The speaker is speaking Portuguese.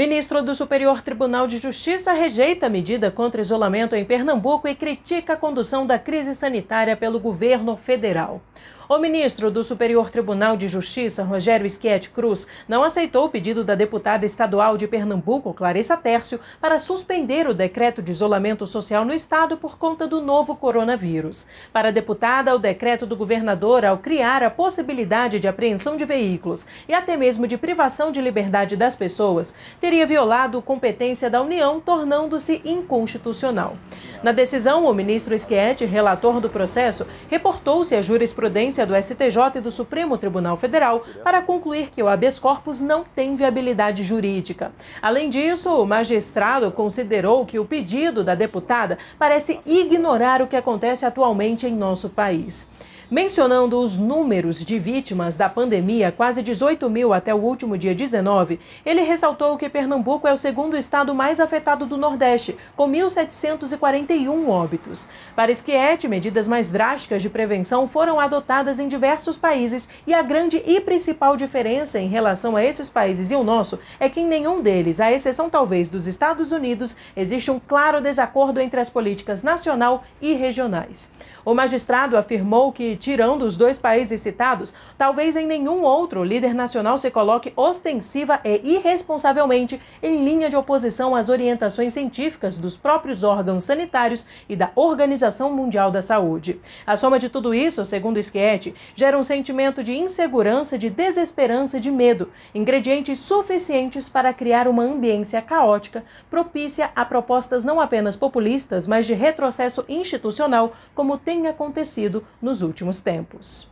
Ministro do Superior Tribunal de Justiça rejeita a medida contra isolamento em Pernambuco e critica a condução da crise sanitária pelo governo federal. O ministro do Superior Tribunal de Justiça, Rogério Schietti Cruz, não aceitou o pedido da deputada estadual de Pernambuco, Clarissa Tércio, para suspender o decreto de isolamento social no estado por conta do novo coronavírus. Para a deputada, o decreto do governador, ao criar a possibilidade de apreensão de veículos e até mesmo de privação de liberdade das pessoas, teria violado competência da União, tornando-se inconstitucional. Na decisão, o ministro Schietti, relator do processo, reportou-se à jurisprudência do STJ e do Supremo Tribunal Federal para concluir que o habeas corpus não tem viabilidade jurídica. Além disso, o magistrado considerou que o pedido da deputada parece ignorar o que acontece atualmente em nosso país. Mencionando os números de vítimas da pandemia, quase 18 mil até o último dia 19, ele ressaltou que Pernambuco é o segundo estado mais afetado do Nordeste, com 1.743 41 óbitos. Para de medidas mais drásticas de prevenção foram adotadas em diversos países e a grande e principal diferença em relação a esses países e o nosso é que em nenhum deles, à exceção talvez dos Estados Unidos, existe um claro desacordo entre as políticas nacional e regionais. O magistrado afirmou que, tirando os dois países citados, talvez em nenhum outro líder nacional se coloque ostensiva e irresponsavelmente em linha de oposição às orientações científicas dos próprios órgãos sanitários sanitários e da Organização Mundial da Saúde. A soma de tudo isso, segundo o Schietti, gera um sentimento de insegurança, de desesperança e de medo, ingredientes suficientes para criar uma ambiência caótica propícia a propostas não apenas populistas, mas de retrocesso institucional, como tem acontecido nos últimos tempos.